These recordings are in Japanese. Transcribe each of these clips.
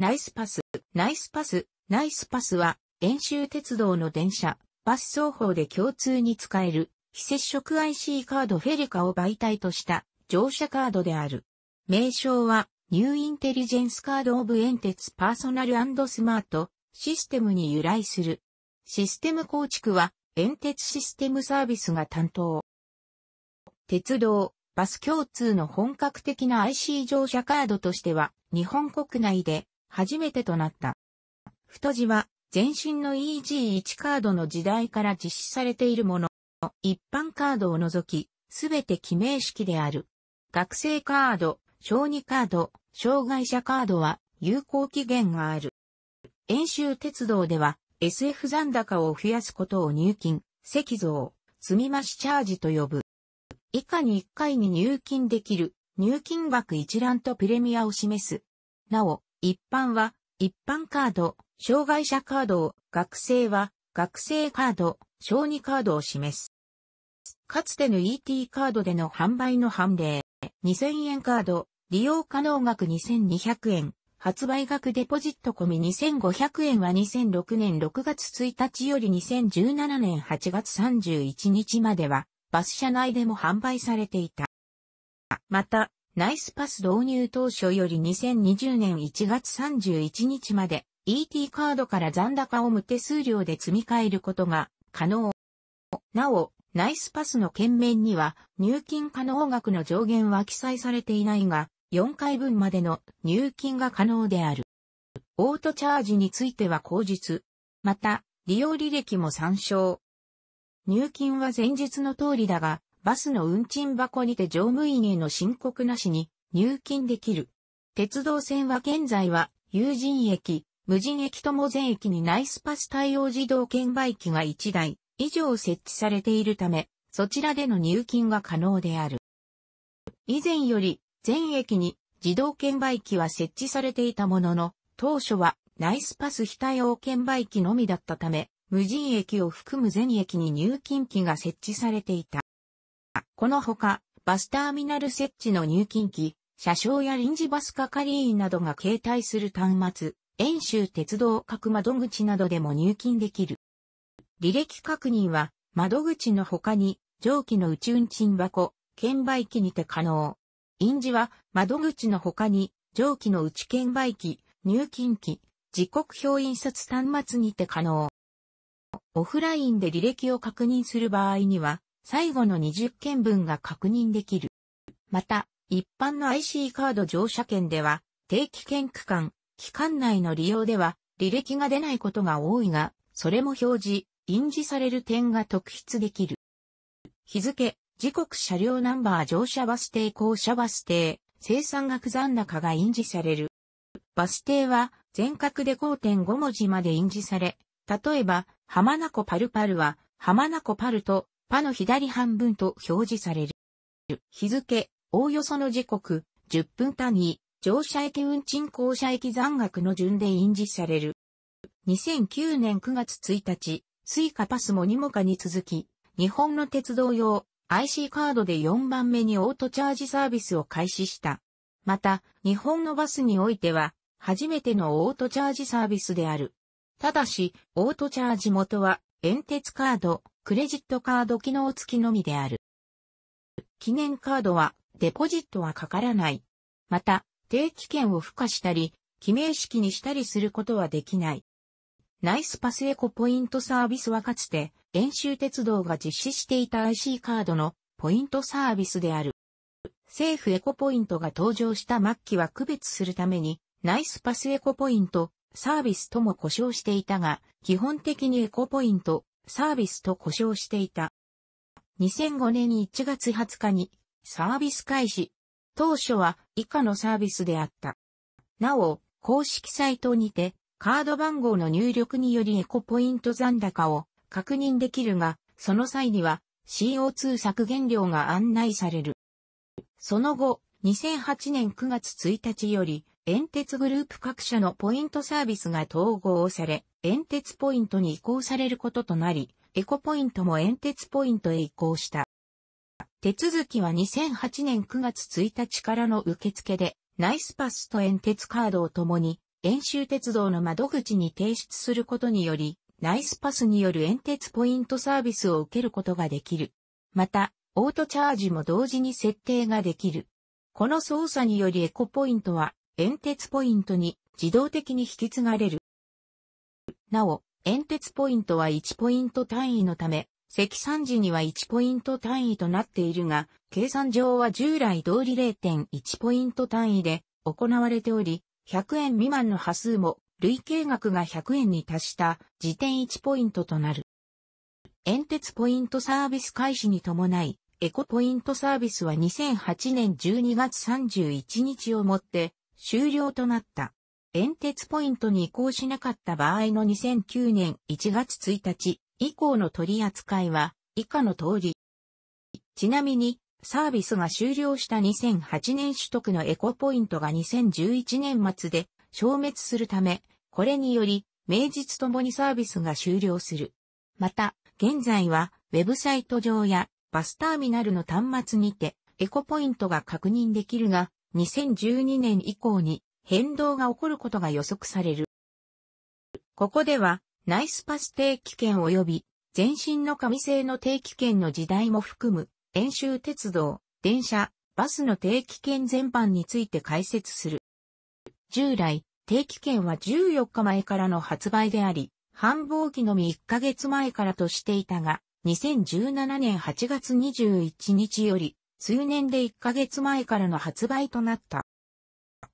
ナイスパス、ナイスパス、ナイスパスは、遠州鉄道の電車、バス双方で共通に使える、非接触 IC カードフェリカを媒体とした乗車カードである。名称は、ニューインテリジェンスカードオブエンテツパーソナルスマートシステムに由来する。システム構築は、エンテツシステムサービスが担当。鉄道、バス共通の本格的な IC 乗車カードとしては、日本国内で初めてとなった。太字は、前身の EG1 カードの時代から実施されているもの。一般カードを除き、すべて記名式である。学生カード、小児カード、障害者カードは有効期限がある。演習鉄道では SF 残高を増やすことを入金、石像、積み増しチャージと呼ぶ。以下に1回に入金できる入金額一覧とプレミアを示す。なお、一般は、一般カード、障害者カードを、学生は、学生カード、小児カードを示す。かつての ET カードでの販売の判例、2000円カード、利用可能額2200円、発売額デポジット込み2500円は2006年6月1日より2017年8月31日までは、バス車内でも販売されていた。また、ナイスパス導入当初より2020年1月31日まで ET カードから残高を無手数料で積み替えることが可能。なお、ナイスパスの件面には入金可能額の上限は記載されていないが、4回分までの入金が可能である。オートチャージについては口実。また、利用履歴も参照。入金は前日の通りだが、バスの運賃箱にて乗務員への申告なしに入金できる。鉄道線は現在は、有人駅、無人駅とも全駅にナイスパス対応自動券売機が1台以上設置されているため、そちらでの入金が可能である。以前より全駅に自動券売機は設置されていたものの、当初はナイスパス非対応券売機のみだったため、無人駅を含む全駅に入金機が設置されていた。このほか、バスターミナル設置の入金機、車掌や臨時バス係員などが携帯する端末、遠州鉄道各窓口などでも入金できる。履歴確認は、窓口の他に、上記の内運賃箱、券売機にて可能。印字は、窓口の他に、上記の内券売機、入金機、時刻表印刷端末にて可能。オフラインで履歴を確認する場合には、最後の20件分が確認できる。また、一般の IC カード乗車券では、定期券区間、期間内の利用では、履歴が出ないことが多いが、それも表示、印字される点が特筆できる。日付、時刻車両ナンバー乗車バス停降車バス停、生産額残高が印字される。バス停は全角で5.5文字まで印字され、例えば、浜名湖パルパルは、浜名湖パルとパの左半分と表示される。日付、おおよその時刻、10分単位、乗車駅運賃降車駅残額の順で印字される。2009年9月1日、スイカパスもニモカに続き、日本の鉄道用 IC カードで4番目にオートチャージサービスを開始した。また、日本のバスにおいては、初めてのオートチャージサービスである。ただし、オートチャージ元は、円鉄カード、クレジットカード機能付きのみである。記念カードはデポジットはかからない。また、定期券を付加したり、記名式にしたりすることはできない。ナイスパスエコポイントサービスはかつて、遠州鉄道が実施していた IC カードのポイントサービスである。政府エコポイントが登場した末期は区別するために、ナイスパスエコポイント、サービスとも呼称していたが、基本的にエコポイント、サービスと呼称していた。2005年1月20日にサービス開始。当初は以下のサービスであった。なお、公式サイトにてカード番号の入力によりエコポイント残高を確認できるが、その際には CO2 削減量が案内される。その後、2008年9月1日より遠鉄グループ各社のポイントサービスが統合され、遠鉄ポイントに移行されることとなり、エコポイントも遠鉄ポイントへ移行した。手続きは2008年9月1日からの受付で、ナイスパスと遠鉄カードを共に、遠州鉄道の窓口に提出することにより、ナイスパスによる遠鉄ポイントサービスを受けることができる。また、オートチャージも同時に設定ができる。この操作によりエコポイントは煙鉄ポイントに自動的に引き継がれる。なお、煙鉄ポイントは1ポイント単位のため、積算時には1ポイント単位となっているが、計算上は従来通り0.1ポイント単位で行われており、100円未満の波数も累計額が100円に達した時点1ポイントとなる。煙鉄ポイントサービス開始に伴い、エコポイントサービスは2008年12月31日をもって終了となった。遠鉄ポイントに移行しなかった場合の2009年1月1日以降の取り扱いは以下の通り。ちなみに、サービスが終了した2008年取得のエコポイントが2011年末で消滅するため、これにより、名実ともにサービスが終了する。また、現在は、ウェブサイト上やバスターミナルの端末にて、エコポイントが確認できるが、2012年以降に変動が起こることが予測される。ここでは、ナイスパス定期券及び全身の紙製の定期券の時代も含む、演習鉄道、電車、バスの定期券全般について解説する。従来、定期券は14日前からの発売であり、繁忙期のみ1ヶ月前からとしていたが、2017年8月21日より、通年で1ヶ月前からの発売となった。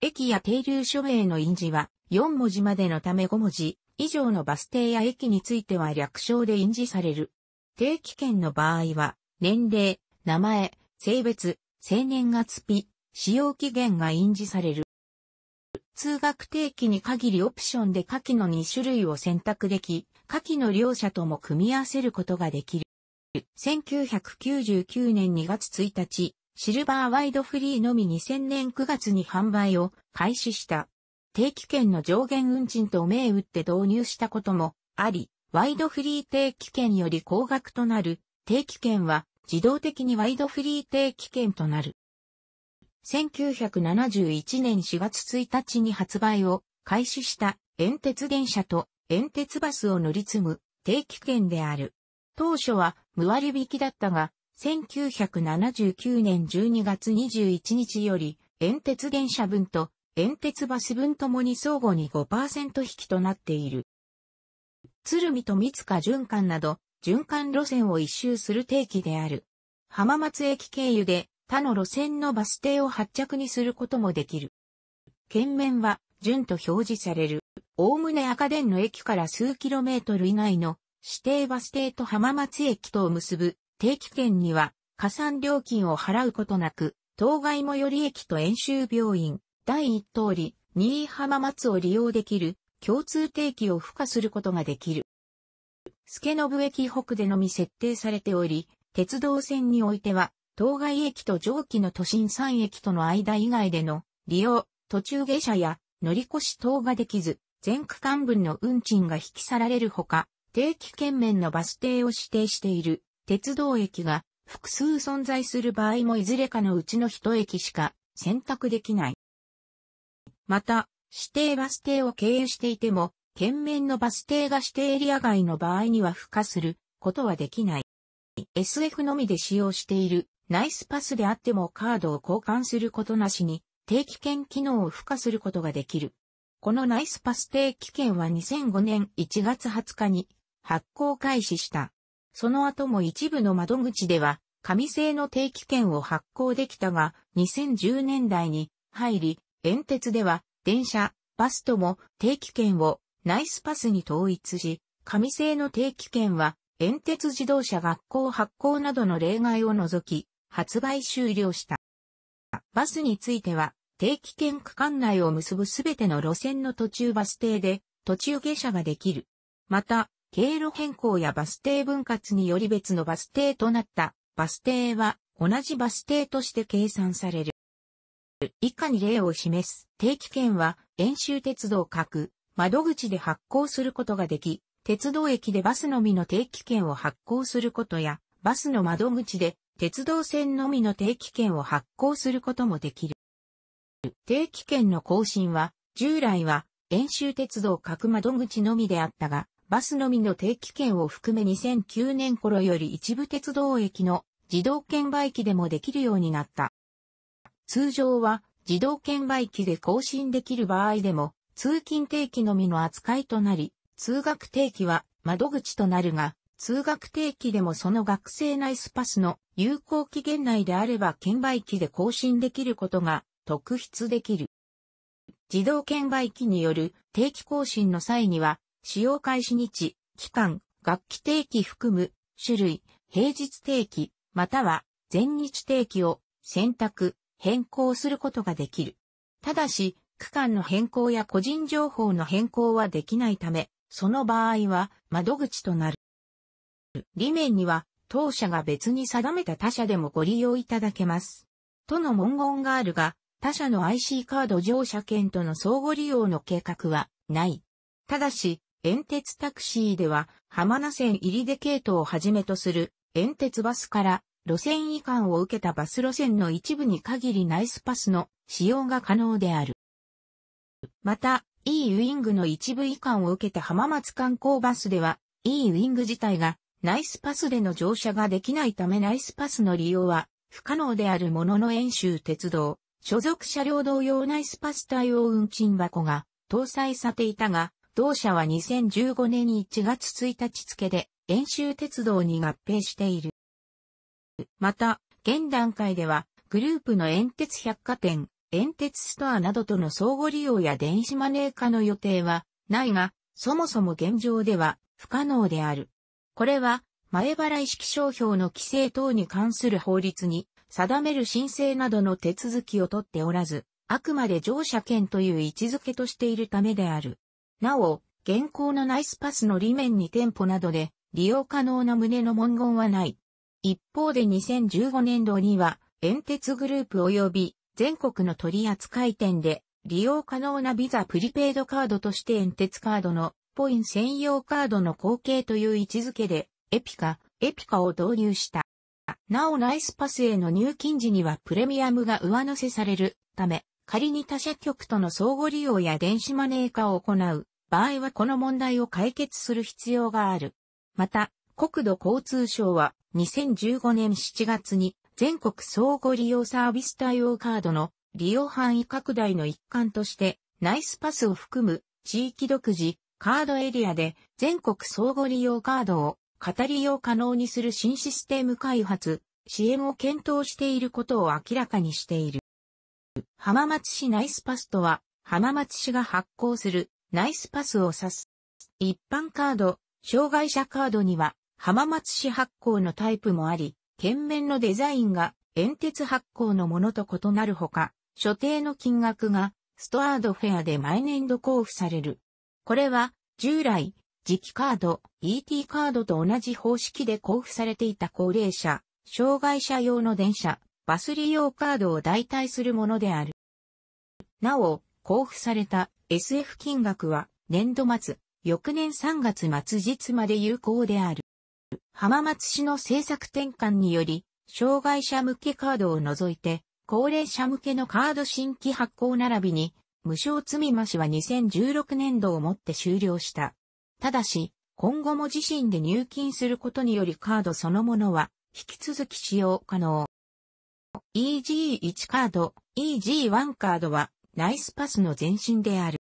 駅や停留所名の印字は4文字までのため5文字以上のバス停や駅については略称で印字される。定期券の場合は、年齢、名前、性別、生年月日、使用期限が印字される。通学定期に限りオプションで下記の2種類を選択でき、下記の両者とも組み合わせることができる。1999年2月1日、シルバーワイドフリーのみ2000年9月に販売を開始した。定期券の上限運賃と銘打って導入したこともあり、ワイドフリー定期券より高額となる定期券は自動的にワイドフリー定期券となる。1971年4月1日に発売を開始した煙鉄電車と煙鉄バスを乗り継ぐ定期券である。当初は無割引だったが、1979年12月21日より、遠鉄電車分と、遠鉄バス分ともに相互に5%引きとなっている。鶴見と三塚循環など、循環路線を一周する定期である。浜松駅経由で他の路線のバス停を発着にすることもできる。県面は順と表示される。おおむね赤電の駅から数キロメートル以内の指定バス停と浜松駅とを結ぶ定期券には加算料金を払うことなく、当該最寄り駅と遠州病院、第一通り、新居浜松を利用できる共通定期を付加することができる。助信駅北でのみ設定されており、鉄道線においては、当該駅と上記の都心3駅との間以外での利用、途中下車や乗り越し等ができず、全区間分の運賃が引き去られるほか、定期券面のバス停を指定している鉄道駅が複数存在する場合もいずれかのうちの一駅しか選択できない。また、指定バス停を経由していても、県面のバス停が指定エリア外の場合には付加することはできない。SF のみで使用しているナイスパスであってもカードを交換することなしに定期券機能を付加することができる。このナイスパス定期券は2005年1月20日に発行開始した。その後も一部の窓口では、紙製の定期券を発行できたが、2010年代に入り、遠鉄では電車、バスとも定期券をナイスパスに統一し、紙製の定期券は遠鉄自動車学校発行などの例外を除き、発売終了した。バスについては、定期券区間内を結ぶすべての路線の途中バス停で、途中下車ができる。また、経路変更やバス停分割により別のバス停となったバス停は同じバス停として計算される。以下に例を示す定期券は遠州鉄道各窓口で発行することができ、鉄道駅でバスのみの定期券を発行することや、バスの窓口で鉄道線のみの定期券を発行することもできる。定期券の更新は、従来は、遠州鉄道各窓口のみであったが、バスのみの定期券を含め2009年頃より一部鉄道駅の自動券売機でもできるようになった。通常は自動券売機で更新できる場合でも通勤定期のみの扱いとなり、通学定期は窓口となるが、通学定期でもその学生ナイスパスの有効期限内であれば券売機で更新できることが特筆できる。自動券売機による定期更新の際には使用開始日、期間、楽器定期含む、種類、平日定期、または全日定期を選択、変更することができる。ただし、区間の変更や個人情報の変更はできないため、その場合は窓口となる。裏面には、当社が別に定めた他社でもご利用いただけます。との文言があるが、他社の IC カード乗車券との相互利用の計画はない。ただし、遠鉄タクシーでは、浜名線入りで系統をはじめとする、遠鉄バスから、路線移管を受けたバス路線の一部に限りナイスパスの使用が可能である。また、E ウィングの一部移管を受けた浜松観光バスでは、E ウィング自体がナイスパスでの乗車ができないためナイスパスの利用は不可能であるものの遠州鉄道、所属車両同様ナイスパス対応運賃箱が搭載されていたが、同社は2015年1月1日付で、遠州鉄道に合併している。また、現段階では、グループの遠鉄百貨店、遠鉄ストアなどとの相互利用や電子マネー化の予定はないが、そもそも現状では不可能である。これは、前払い式商標の規制等に関する法律に定める申請などの手続きを取っておらず、あくまで乗車券という位置づけとしているためである。なお、現行のナイスパスの裏面に店舗などで利用可能な旨の文言はない。一方で2015年度には、テ鉄グループ及び全国の取扱店で利用可能なビザプリペイドカードとしてテ鉄カードのポイン専用カードの後継という位置づけでエピカ、エピカを導入した。なおナイスパスへの入金時にはプレミアムが上乗せされるため、仮に他社局との相互利用や電子マネー化を行う場合はこの問題を解決する必要がある。また、国土交通省は2015年7月に全国相互利用サービス対応カードの利用範囲拡大の一環としてナイスパスを含む地域独自カードエリアで全国相互利用カードを語り用可能にする新システム開発、支援を検討していることを明らかにしている。浜松市ナイスパスとは、浜松市が発行するナイスパスを指す。一般カード、障害者カードには、浜松市発行のタイプもあり、県面のデザインが煙鉄発行のものと異なるほか、所定の金額がストアードフェアで毎年度交付される。これは、従来、磁気カード、ET カードと同じ方式で交付されていた高齢者、障害者用の電車、バス利用カードを代替するものである。なお、交付された SF 金額は年度末、翌年3月末日まで有効である。浜松市の政策転換により、障害者向けカードを除いて、高齢者向けのカード新規発行並びに、無償積み増しは2016年度をもって終了した。ただし、今後も自身で入金することによりカードそのものは、引き続き使用可能。EG1 カード、EG1 カードはナイスパスの前身である。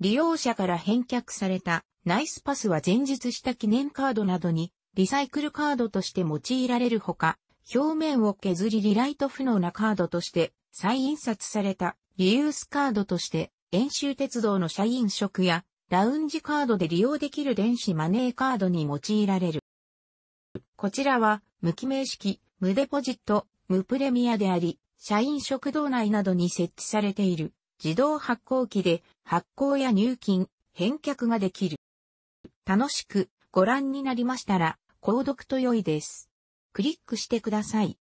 利用者から返却されたナイスパスは前述した記念カードなどにリサイクルカードとして用いられるほか、表面を削りリライト不能なカードとして再印刷されたリユースカードとして演習鉄道の社員職やラウンジカードで利用できる電子マネーカードに用いられる。こちらは無記名式、無デポジット、無プレミアであり、社員食堂内などに設置されている自動発行機で発行や入金、返却ができる。楽しくご覧になりましたら、購読と良いです。クリックしてください。